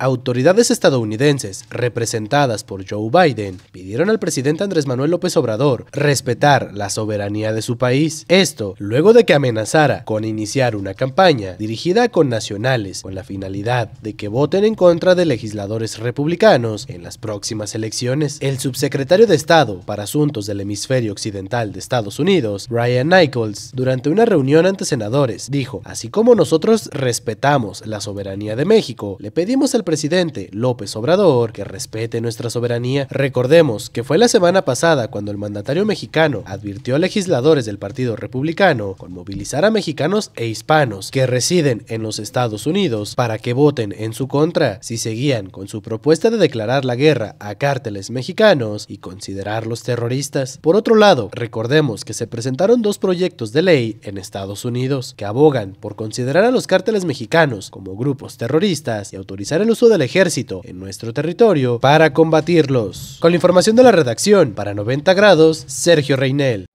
Autoridades estadounidenses, representadas por Joe Biden, pidieron al presidente Andrés Manuel López Obrador respetar la soberanía de su país. Esto luego de que amenazara con iniciar una campaña dirigida con nacionales con la finalidad de que voten en contra de legisladores republicanos en las próximas elecciones. El subsecretario de Estado para Asuntos del Hemisferio Occidental de Estados Unidos, Ryan Nichols, durante una reunión ante senadores, dijo, así como nosotros respetamos la soberanía de México, le pedimos al presidente López Obrador que respete nuestra soberanía. Recordemos que fue la semana pasada cuando el mandatario mexicano advirtió a legisladores del Partido Republicano con movilizar a mexicanos e hispanos que residen en los Estados Unidos para que voten en su contra si seguían con su propuesta de declarar la guerra a cárteles mexicanos y considerarlos terroristas. Por otro lado, recordemos que se presentaron dos proyectos de ley en Estados Unidos que abogan por considerar a los cárteles mexicanos como grupos terroristas y autorizar el los del ejército en nuestro territorio para combatirlos. Con la información de la redacción, para 90 grados, Sergio Reinel.